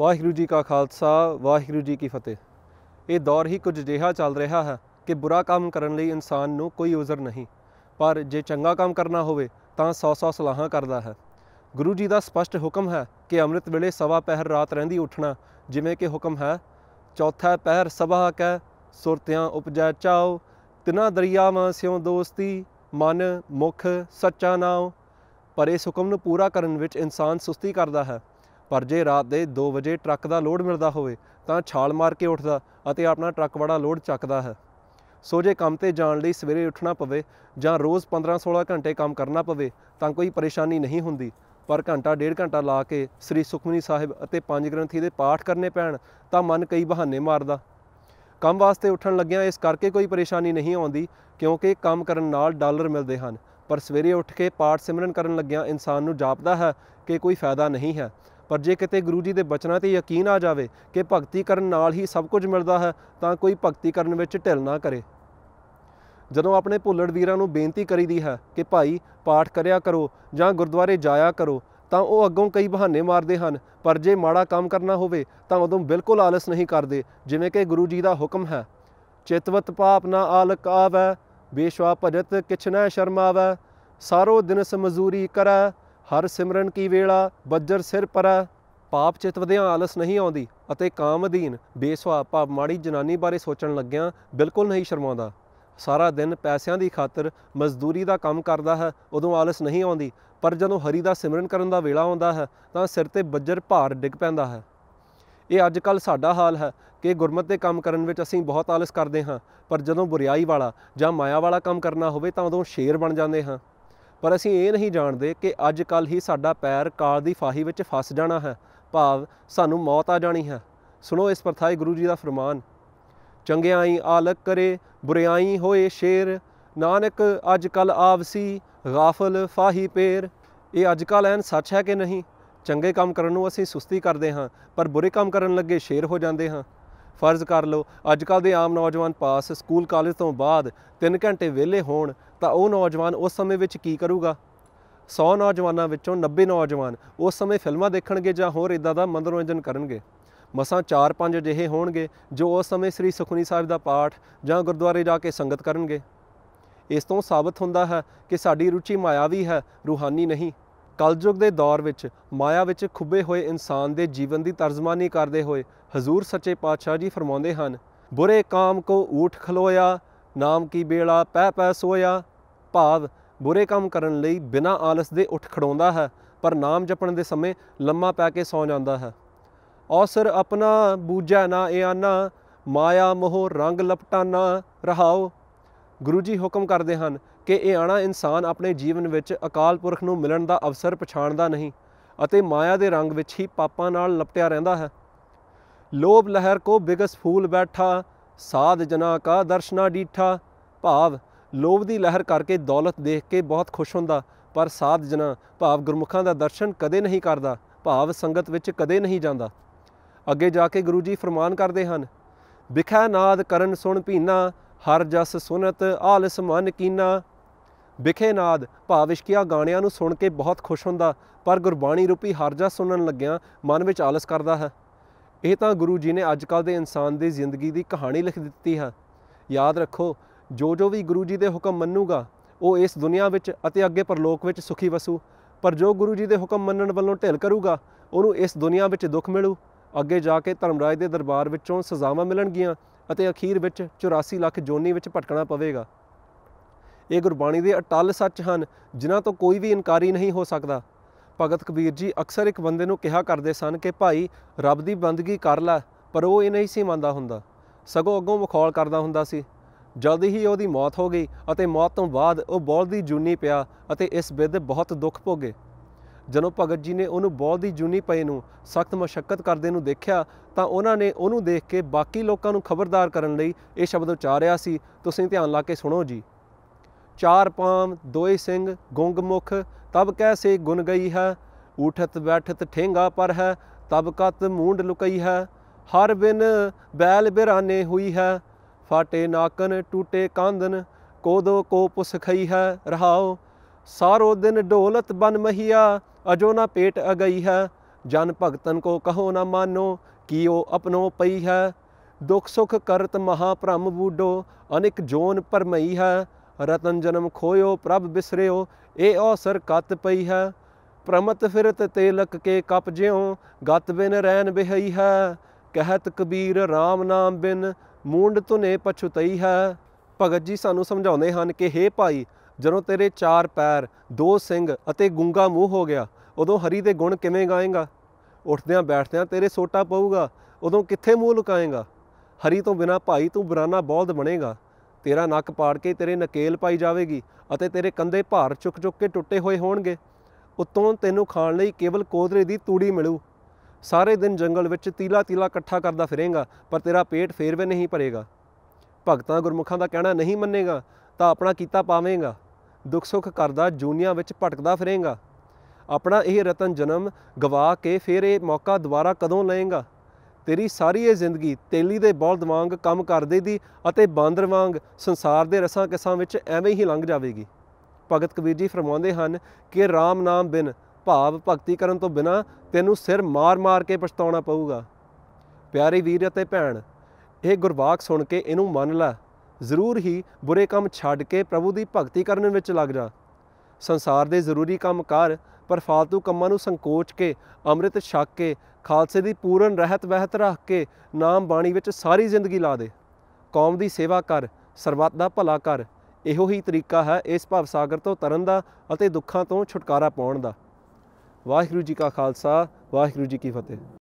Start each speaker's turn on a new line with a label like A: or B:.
A: ਵਾਹਿਗੁਰੂ ਜੀ ਕਾ ਖਾਲਸਾ ਵਾਹਿਗੁਰੂ ਜੀ ਕੀ ਫਤਿਹ ਇਹ ਦੌਰ ਹੀ ਕੁਝ ਜਿਹਾ ਚੱਲ ਰਿਹਾ ਹੈ ਕਿ ਬੁਰਾ ਕੰਮ ਕਰਨ ਲਈ ਇਨਸਾਨ ਨੂੰ ਕੋਈ ਉਜ਼ਰ ਨਹੀਂ ਪਰ ਜੇ ਚੰਗਾ ਕੰਮ ਕਰਨਾ ਹੋਵੇ ਤਾਂ 100-100 ਸਲਾਹਾਂ ਕਰਦਾ ਹੈ ਗੁਰੂ ਜੀ ਦਾ ਸਪਸ਼ਟ ਹੁਕਮ ਹੈ ਕਿ ਅੰਮ੍ਰਿਤ ਵੇਲੇ ਸਵਾ ਪਹਿਰ ਰਾਤ ਰਹਿੰਦੀ ਉੱਠਣਾ ਜਿਵੇਂ ਕਿ ਹੁਕਮ ਹੈ ਚੌਥਾ ਪਹਿਰ ਸਵਾ ਕੈ ਸੁਰਤਿਆਂ ਉਪਜੈ ਚਾਉ ਤਿਨਾ ਦਰਿਆਵਾਂ ਸਿਉ ਦੋਸਤੀ ਮਨ ਮੁਖ ਸੱਚਾ ਨਾਉ ਪਰ ਇਸ ਹੁਕਮ ਨੂੰ ਪੂਰਾ ਕਰਨ ਵਿੱਚ ਇਨਸਾਨ ਸੁਸਤੀ ਕਰਦਾ ਹੈ ਪਰ ਜੇ ਰਾਤ ਦੇ 2 ਵਜੇ ਟਰੱਕ ਦਾ ਲੋਡ ਮਿਲਦਾ ਹੋਵੇ ਤਾਂ ਛਾਲ ਮਾਰ ਕੇ ਉੱਠਦਾ ਅਤੇ ਆਪਣਾ ਟਰੱਕ ਵਾਲਾ ਲੋਡ ਚੱਕਦਾ ਹੈ ਸੋ ਜੇ ਕੰਮ ਤੇ ਜਾਣ ਲਈ ਸਵੇਰੇ ਉੱਠਣਾ ਪਵੇ ਜਾਂ ਰੋਜ਼ 15-16 ਘੰਟੇ ਕੰਮ ਕਰਨਾ ਪਵੇ ਤਾਂ ਕੋਈ ਪਰੇਸ਼ਾਨੀ ਨਹੀਂ ਹੁੰਦੀ ਪਰ ਘੰਟਾ ਡੇਢ ਘੰਟਾ ਲਾ ਕੇ ਸ੍ਰੀ ਸੁਖਮਨੀ ਸਾਹਿਬ ਅਤੇ ਪੰਜ ਗ੍ਰੰਥੀ ਦੇ ਪਾਠ ਕਰਨੇ ਪੈਣ ਤਾਂ ਮਨ ਕਈ ਬਹਾਨੇ ਮਾਰਦਾ ਕੰਮ ਵਾਸਤੇ ਉੱਠਣ ਲੱਗਿਆਂ ਇਸ ਕਰਕੇ ਕੋਈ ਪਰੇਸ਼ਾਨੀ ਨਹੀਂ ਆਉਂਦੀ ਕਿਉਂਕਿ ਕੰਮ ਕਰਨ ਨਾਲ ਡਾਲਰ ਮਿਲਦੇ ਹਨ ਪਰ ਸਵੇਰੇ ਉੱਠ ਕੇ ਪਾਠ ਸਿਮਰਨ ਕਰਨ ਲੱਗਿਆਂ ਇਨਸਾਨ ਨੂੰ ਜਾਪਦਾ ਹੈ ਕਿ ਕੋਈ ਫਾਇਦਾ ਨਹੀਂ ਹੈ ਪਰ ਜੇ ਕਿਤੇ ਗੁਰੂ ਜੀ ਦੇ ਬਚਨਾਂ ਤੇ ਯਕੀਨ ਆ ਜਾਵੇ ਕਿ ਭਗਤੀ ਕਰਨ ਨਾਲ ਹੀ ਸਭ ਕੁਝ ਮਿਲਦਾ ਹੈ ਤਾਂ ਕੋਈ ਭਗਤੀ ਕਰਨ ਵਿੱਚ ਢਿਲ ਨਾ ਕਰੇ ਜਦੋਂ ਆਪਣੇ ਭੁੱਲੜ ਵੀਰਾਂ ਨੂੰ ਬੇਨਤੀ ਕਰੀਦੀ ਹੈ ਕਿ ਭਾਈ ਪਾਠ ਕਰਿਆ ਕਰੋ ਜਾਂ ਗੁਰਦੁਆਰੇ ਜਾਇਆ ਕਰੋ ਤਾਂ ਉਹ ਅੱਗੋਂ ਕਈ ਬਹਾਨੇ ਮਾਰਦੇ ਹਨ ਪਰ ਜੇ ਮਾੜਾ ਕੰਮ ਕਰਨਾ ਹੋਵੇ ਤਾਂ ਉਦੋਂ ਬਿਲਕੁਲ ਆਲਸ ਨਹੀਂ ਕਰਦੇ ਜਿਵੇਂ ਕਿ ਗੁਰੂ ਜੀ ਦਾ ਹੁਕਮ ਹੈ ਚਿਤਵਤ ਪਾਪ ਨਾ ਆਲਕ ਆਵੈ ਬੇਸ਼ਵਾ ਭਜਤ ਕਿਛ ਨਾ ਸ਼ਰਮਾਵੈ ਸਾਰੋ ਦਿਨ ਸਮਜ਼ੂਰੀ ਕਰੈ ਹਰ ਸਿਮਰਨ ਕੀ ਵੇਲਾ ਬੱਜਰ ਸਿਰ ਪਰ ਪਾਪ ਚਿਤ ਵਧਿਆ ਆਲਸ ਨਹੀਂ ਆਉਂਦੀ ਅਤੇ ਕਾਮ ਅਧੀਨ ਬੇਸਵਾ ਭਾਵ ਮਾੜੀ ਜਨਾਨੀ ਬਾਰੇ ਸੋਚਣ ਲੱਗਿਆਂ ਬਿਲਕੁਲ ਨਹੀਂ ਸ਼ਰਮਾਉਂਦਾ ਸਾਰਾ ਦਿਨ ਪੈਸਿਆਂ ਦੀ ਖਾਤਰ ਮਜ਼ਦੂਰੀ ਦਾ ਕੰਮ ਕਰਦਾ ਹੈ ਉਦੋਂ ਆਲਸ ਨਹੀਂ ਆਉਂਦੀ ਪਰ ਜਦੋਂ ਹਰੀ ਦਾ ਸਿਮਰਨ ਕਰਨ ਦਾ ਵੇਲਾ ਆਉਂਦਾ ਹੈ ਤਾਂ ਸਿਰ ਤੇ ਬੱਜਰ ਭਾਰ ਡਿੱਗ ਪੈਂਦਾ ਹੈ ਇਹ ਅੱਜ ਕੱਲ ਸਾਡਾ ਹਾਲ ਹੈ ਕਿ ਗੁਰਮਤ ਦੇ ਕੰਮ ਕਰਨ ਵਿੱਚ ਅਸੀਂ ਬਹੁਤ ਆਲਸ ਕਰਦੇ ਹਾਂ ਪਰ ਜਦੋਂ ਬੁਰੀਾਈ ਵਾਲਾ ਜਾਂ ਮਾਇਆ ਵਾਲਾ ਕੰਮ ਕਰਨਾ ਹੋਵੇ ਤਾਂ ਉਦੋਂ ਸ਼ੇਰ ਬਣ ਜਾਂਦੇ ਹਾਂ ਪਰ ਅਸੀਂ ਇਹ ਨਹੀਂ ਜਾਣਦੇ ਕਿ ਅੱਜ ਕੱਲ ਹੀ ਸਾਡਾ ਪੈਰ ਕਾਲ ਦੀ ਫਾਹੀ ਵਿੱਚ ਫਸ ਜਾਣਾ ਹੈ ਭਾਵ ਸਾਨੂੰ ਮੌਤ ਆ ਜਾਣੀ ਹੈ ਸੁਣੋ ਇਸ ਪਰਥਾਈ ਗੁਰੂ ਜੀ ਦਾ ਫਰਮਾਨ ਚੰਗਿਆਈ ਆਲਕ ਕਰੇ ਬੁਰਿਆਈ ਹੋਏ ਸ਼ੇਰ ਨਾਨਕ ਅੱਜ ਕੱਲ ਆਵਸੀ ਗਾਫਲ ਫਾਹੀ ਪੇਰ ਇਹ ਅੱਜ ਕੱਲ ਐਨ ਸੱਚ ਹੈ ਕਿ ਨਹੀਂ ਚੰਗੇ ਕੰਮ ਕਰਨ ਨੂੰ ਅਸੀਂ ਸੁਸਤੀ ਕਰਦੇ ਹਾਂ ਪਰ ਬੁਰੇ ਕੰਮ ਕਰਨ ਲੱਗੇ ਸ਼ੇਰ ਹੋ ਜਾਂਦੇ ਹਾਂ ਫਰਜ਼ ਕਰ ਲਓ ਅੱਜ ਕੱਲ ਦੇ ਆਮ ਨੌਜਵਾਨ ਪਾਸ ਸਕੂਲ ਕਾਲਜ ਤੋਂ ਬਾਅਦ 3 ਘੰਟੇ ਵਿਹਲੇ ਹੋਣ ਤਾਂ ਉਹ ਨੌਜਵਾਨ ਉਸ ਸਮੇਂ ਵਿੱਚ ਕੀ ਕਰੂਗਾ 100 ਨੌਜਵਾਨਾਂ ਵਿੱਚੋਂ 90 ਨੌਜਵਾਨ ਉਸ ਸਮੇਂ ਫਿਲਮਾਂ ਦੇਖਣਗੇ ਜਾਂ ਹੋਰ ਇਦਾਂ ਦਾ ਮਨੋਰੰਜਨ ਕਰਨਗੇ ਮਸਾਂ 4-5 ਅਜਿਹੇ ਹੋਣਗੇ ਜੋ ਉਸ ਸਮੇਂ ਸ੍ਰੀ ਸੁਖਨੀ ਸਾਹਿਬ ਦਾ ਪਾਠ ਜਾਂ ਗੁਰਦੁਆਰੇ ਜਾ ਕੇ ਸੰਗਤ ਕਰਨਗੇ ਇਸ ਤੋਂ ਸਾਬਤ ਹੁੰਦਾ ਹੈ ਕਿ ਸਾਡੀ ਰੁਚੀ ਮਾਇਆਵੀ ਹੈ ਰੂਹਾਨੀ ਨਹੀਂ ਕਲਯੁਗ ਦੇ ਦੌਰ ਵਿੱਚ ਮਾਇਆ ਵਿੱਚ ਖੁੱਬੇ ਹੋਏ ਇਨਸਾਨ ਦੇ ਜੀਵਨ ਦੀ ਤਰਜਮਾਨੀ ਕਰਦੇ ਹੋਏ ਹਜ਼ੂਰ ਸੱਚੇ ਪਾਤਸ਼ਾਹ ਜੀ ਫਰਮਾਉਂਦੇ ਹਨ ਬੁਰੇ ਕਾਮ ਕੋ ਊਠ ਖਲੋਇਆ ਨਾਮ ਕੀ ਬੇਲਾ ਪੈ ਪੈ ਸੋਇਆ ਭਾਵ ਬੁਰੇ ਕੰਮ ਕਰਨ ਲਈ ਬਿਨਾਂ ਆਲਸ ਦੇ ਉੱਠ ਖੜੋਂਦਾ ਹੈ ਪਰ ਨਾਮ ਜਪਣ ਦੇ ਸਮੇਂ ਲੰਮਾ ਪੈ ਕੇ ਸੌ ਜਾਂਦਾ ਹੈ ਔਸਰ ਆਪਣਾ ਬੂਝਾ ਨਾ ਇਆਨਾ ਮਾਇਆ ਮੋਹ ਰੰਗ ਲਪਟਾਨਾ ਰਹਾਓ ਗੁਰੂ ਜੀ ਹੁਕਮ ਕਰਦੇ ਹਨ ਕਿ ਇਹ ਆਣਾ ਇਨਸਾਨ ਆਪਣੇ ਜੀਵਨ ਵਿੱਚ ਅਕਾਲ ਪੁਰਖ ਨੂੰ ਮਿਲਣ ਦਾ ਅਵਸਰ ਪਛਾਣਦਾ ਨਹੀਂ ਅਤੇ ਮਾਇਆ ਦੇ ਰੰਗ ਵਿੱਚ ਹੀ ਪਾਪਾਂ ਨਾਲ ਲਪਟਿਆ ਰਹਿੰਦਾ ਹੈ ਲੋਭ ਲਹਿਰ ਕੋ ਬਿਗਸ ਫੂਲ ਬੈਠਾ ਸਾਧ ਜਨਾ ਕਾ ਦਰਸ਼ਨਾ ਡੀਠਾ ਭਾਵ ਲੋਭ ਦੀ ਲਹਿਰ ਕਰਕੇ ਦੌਲਤ ਦੇਖ ਕੇ ਬਹੁਤ ਖੁਸ਼ ਹੁੰਦਾ ਪਰ ਸਾਧ ਜਨਾ ਭਾਵ ਗੁਰਮੁਖਾਂ ਦਾ ਦਰਸ਼ਨ ਕਦੇ ਨਹੀਂ ਕਰਦਾ ਭਾਵ ਸੰਗਤ ਵਿੱਚ ਕਦੇ ਨਹੀਂ ਜਾਂਦਾ ਅੱਗੇ ਜਾ ਕੇ ਗੁਰੂ ਜੀ ਫਰਮਾਨ ਕਰਦੇ ਹਨ ਵਿਖੈ ਨਾਦ ਕਰਨ ਸੁਣ ਭੀਨਾ ਹਰ ਜਸ ਸੁਨਤ ਆਲਸ ਮਨ ਕੀਨਾ ਵਿਖੇ ਨਾਦ ਭਾਵ ਇਸ਼ਕੀਆ ਗਾਣਿਆਂ ਨੂੰ ਸੁਣ ਕੇ ਬਹੁਤ ਖੁਸ਼ ਹੁੰਦਾ ਪਰ ਗੁਰਬਾਣੀ ਰੂਪੀ ਹਰਜਾ ਸੁਣਨ ਲੱਗਿਆਂ ਮਨ ਵਿੱਚ ਆਲਸ ਕਰਦਾ ਹੈ ਇਹ ਤਾਂ ਗੁਰੂ ਜੀ ਨੇ ਅੱਜਕੱਲ ਦੇ ਇਨਸਾਨ ਦੀ ਜ਼ਿੰਦਗੀ ਦੀ ਕਹਾਣੀ ਲਿਖ ਦਿੱਤੀ ਹੈ ਯਾਦ ਰੱਖੋ ਜੋ ਜੋ ਵੀ ਗੁਰੂ ਜੀ ਦੇ ਹੁਕਮ ਮੰਨੂਗਾ ਉਹ ਇਸ ਦੁਨੀਆ ਵਿੱਚ ਅਤੇ ਅੱਗੇ ਪਰਲੋਕ ਵਿੱਚ ਸੁਖੀ ਵਸੂ ਪਰ ਜੋ ਗੁਰੂ ਜੀ ਦੇ ਹੁਕਮ ਮੰਨਣ ਵੱਲੋਂ ਢਿਲ ਕਰੂਗਾ ਉਹਨੂੰ ਇਸ ਦੁਨੀਆ ਵਿੱਚ ਦੁੱਖ ਮਿਲੂ ਅੱਗੇ ਜਾ ਕੇ ਧਰਮਰਾਜ ਦੇ ਦਰਬਾਰ ਵਿੱਚੋਂ ਸਜ਼ਾਵਾਂ ਮਿਲਣਗੀਆਂ ਅਤੇ ਅਖੀਰ ਵਿੱਚ 84 ਲੱਖ ਜੋਨੀ ਵਿੱਚ ਭਟਕਣਾ ਪਵੇਗਾ ਇਹ ਗੁਰਬਾਣੀ ਦੇ ਅਟਲ ਸੱਚ ਹਨ ਜਿਨ੍ਹਾਂ ਤੋਂ ਕੋਈ ਵੀ ਇਨਕਾਰੀ ਨਹੀਂ ਹੋ ਸਕਦਾ ਭਗਤ ਕਬੀਰ ਜੀ ਅਕਸਰ ਇੱਕ ਬੰਦੇ ਨੂੰ ਕਿਹਾ ਕਰਦੇ ਸਨ ਕਿ ਭਾਈ ਰੱਬ ਦੀ ਬੰਦਗੀ ਕਰ ਲੈ ਪਰ ਉਹ ਇਹ ਨਹੀਂ ਸੀ ਮੰਨਦਾ ਹੁੰਦਾ ਸਗੋਂ ਅੱਗੋਂ ਮਖੌਲ ਕਰਦਾ ਹੁੰਦਾ ਸੀ ਜਲਦੀ ਹੀ ਉਹਦੀ ਮੌਤ ਹੋ ਗਈ ਅਤੇ ਮੌਤ ਤੋਂ ਬਾਅਦ ਉਹ ਬੌਲ ਦੀ ਜੂਨੀ ਪਿਆ ਅਤੇ ਇਸ ਵਿਦ ਬਹੁਤ ਦੁੱਖ ਭੋਗੇ ਜਦੋਂ ਭਗਤ ਜੀ ਨੇ ਉਹਨੂੰ ਬੌਲ ਦੀ ਜੂਨੀ ਪਏ ਨੂੰ ਸਖਤ ਮਸ਼ਕਤ ਕਰਦੇ ਨੂੰ ਦੇਖਿਆ ਤਾਂ ਉਹਨਾਂ ਨੇ ਉਹਨੂੰ ਦੇਖ ਕੇ ਬਾਕੀ ਲੋਕਾਂ ਨੂੰ ਖਬਰਦਾਰ ਕਰਨ ਲਈ ਇਹ ਸ਼ਬਦ ਉਚਾਰਿਆ ਸੀ ਤੁਸੀਂ ਧਿਆਨ ਲਾ ਕੇ ਸੁਣੋ ਜੀ ਚਾਰ ਪਾਮ ਦੋਏ ਸਿੰਘ ਗੁੰਗ ਮੁਖ ਤਬ ਕੈਸੇ ਗੁਣ ਗਈ ਹੈ ਉਠਤ ਬੈਠਤ ਠੇਂਗਾ ਪਰ ਹੈ ਤਬ ਕਤ ਮੂੰਡ ਲੁਕਈ ਹੈ ਹਰ ਬਿਨ ਬੈਲ ਬਿਰਾਨੇ ਹੋਈ ਹੈ ਫਾਟੇ ਨਾਕਨ ਟੂਟੇ ਕਾਂਦਨ ਕੋਦੋ ਕੋ ਸਖਈ ਹੈ ਰਹਾਓ ਸਾਰੋ ਦਿਨ ਢੋਲਤ ਬਨ ਮਹੀਆ ਅਜੋ ਨਾ ਪੇਟ ਅਗਈ ਹੈ ਜਨ ਭਗਤਨ ਕੋ ਕਹੋ ਨਾ ਮਾਨੋ ਕੀਓ ਆਪਣੋ ਪਈ ਹੈ ਦੁਖ ਸੁਖ ਕਰਤ ਮਹਾ ਭ੍ਰਮ ਬੂਡੋ ਅਨਿਕ ਜੋਨ ਪਰਮਈ ਹੈ ਰਤਨ ਜਨਮ ਖੋਇਓ ਪ੍ਰਭ ਬਿਸਰਿਓ ਇਹ ਔਸਰ ਕਤ ਪਈ ਹੈ ਪ੍ਰਮਤ ਫਿਰਤ ਤੇਲਕ ਕੇ ਕਪ ਜਿਉ ਗਤ ਬਿਨ ਰਹਿਨ ਬਿਹਈ ਹੈ ਕਹਿਤ ਕਬੀਰ RAM ਨਾਮ ਬਿਨ ਮੂੰਡ ਤੁਨੇ ਪਛੁਤਈ ਹੈ ਭਗਤ ਜੀ ਸਾਨੂੰ ਸਮਝਾਉਂਦੇ ਹਨ ਕਿ हे ਭਾਈ ਜਦੋਂ ਤੇਰੇ ਚਾਰ ਪੈਰ ਦੋ ਸਿੰਘ ਅਤੇ ਗੁੰਗਾ ਮੂੰਹ ਹੋ ਗਿਆ ਉਦੋਂ ਹਰੀ ਦੇ ਗੁਣ ਕਿਵੇਂ ਗਾਏਗਾ ਉੱਠਦਿਆਂ ਬੈਠਦਿਆਂ ਤੇਰੇ ਸੋਟਾ ਪਊਗਾ ਉਦੋਂ ਕਿੱਥੇ ਮੂੰਹ ਲੁਕਾਏਗਾ ਹਰੀ ਤੋਂ ਬਿਨਾ ਭਾਈ ਤੂੰ ਬਰਾਨਾ ਬੌਲਦ ਬਣੇਗਾ ਤੇਰਾ ਨੱਕ ਪਾੜ ਕੇ ਤੇਰੇ ਨਕੇਲ ਪਾਈ ਜਾਵੇਗੀ ਅਤੇ ਤੇਰੇ ਕੰਦੇ ਭਾਰ ਚੁੱਕ-ਚੁੱਕ ਕੇ ਟੁੱਟੇ ਹੋਏ ਹੋਣਗੇ ਉਤੋਂ ਤੈਨੂੰ ਖਾਣ ਲਈ ਕੇਵਲ ਕੋਦਰੇ ਦੀ ਤੂੜੀ ਮਿਲੂ ਸਾਰੇ ਦਿਨ ਜੰਗਲ ਵਿੱਚ ਤੀਲਾ-ਤੀਲਾ ਇਕੱਠਾ ਕਰਦਾ ਫਿਰੇਗਾ ਪਰ ਤੇਰਾ ਪੇਟ ਫੇਰ ਵੀ ਨਹੀਂ ਭਰੇਗਾ ਭਗਤਾਂ ਗੁਰਮੁਖਾਂ ਦਾ ਕਹਿਣਾ ਨਹੀਂ ਮੰਨੇਗਾ ਤਾਂ ਆਪਣਾ ਕੀਤਾ ਪਾਵੇਂਗਾ ਦੁੱਖ ਸੁੱਖ ਕਰਦਾ ਜੂਨੀਆਂ ਵਿੱਚ ਭਟਕਦਾ ਫਿਰੇਗਾ ਆਪਣਾ ਇਹ ਰਤਨ ਜਨਮ ਗਵਾ ਕੇ ਫੇਰ ਇਹ ਮੌਕਾ ਦੁਬਾਰਾ ਕਦੋਂ ਲਏਗਾ ਤੇਰੀ ਸਾਰੀ ਇਹ ਜ਼ਿੰਦਗੀ ਤੇਲੀ ਦੇ ਬਲਦ ਵਾਂਗ ਕੰਮ ਕਰਦੇ ਦੀ ਅਤੇ ਬਾਂਦਰ ਵਾਂਗ ਸੰਸਾਰ ਦੇ ਰਸਾਂ ਕਿਸਾਂ ਵਿੱਚ ਐਵੇਂ ਹੀ ਲੰਘ ਜਾਵੇਗੀ ਭਗਤ ਕਬੀਰ ਜੀ ਫਰਮਾਉਂਦੇ ਹਨ ਕਿ RAM ਨਾਮ ਬਿਨ ਭਾਵ ਭਗਤੀ ਕਰਨ ਤੋਂ ਬਿਨਾ ਤੈਨੂੰ ਸਿਰ ਮਾਰ-ਮਾਰ ਕੇ ਪਛਤਾਉਣਾ ਪਊਗਾ ਪਿਆਰੇ ਵੀਰ ਅਤੇ ਭੈਣ ਇਹ ਗੁਰਬਾਖ ਸੁਣ ਕੇ ਇਹਨੂੰ ਮੰਨ ਲੈ ਜ਼ਰੂਰ ਹੀ ਬੁਰੇ ਕੰਮ ਛੱਡ ਕੇ ਪ੍ਰਭੂ ਦੀ ਭਗਤੀ ਕਰਨ ਵਿੱਚ ਲੱਗ ਜਾ ਸੰਸਾਰ ਦੇ ਜ਼ਰੂਰੀ ਕੰਮ ਕਰ ਪਰ ਫालतू ਕੰਮਾਂ ਨੂੰ ਸੰਕੋਚ ਕੇ ਅੰਮ੍ਰਿਤ ਛੱਕ ਕੇ ਖਾਲਸੇ ਦੀ ਪੂਰਨ ਰਹਿਤ ਵਹਿਤ ਰੱਖ ਕੇ ਨਾਮ ਬਾਣੀ ਵਿੱਚ ਸਾਰੀ ਜ਼ਿੰਦਗੀ ਲਾ ਦੇ ਕੌਮ ਦੀ ਸੇਵਾ ਕਰ ਸਰਬੱਤ ਦਾ ਭਲਾ ਕਰ ਇਹੋ ਹੀ ਤਰੀਕਾ ਹੈ ਇਸ ਭਵ ਸਾਗਰ ਤੋਂ ਤਰਨ ਦਾ ਅਤੇ ਦੁੱਖਾਂ ਤੋਂ ਛੁਟਕਾਰਾ ਪਾਉਣ ਦਾ ਵਾਹਿਗੁਰੂ ਜੀ ਕਾ ਖਾਲਸਾ ਵਾਹਿਗੁਰੂ ਜੀ ਕੀ ਫਤਿਹ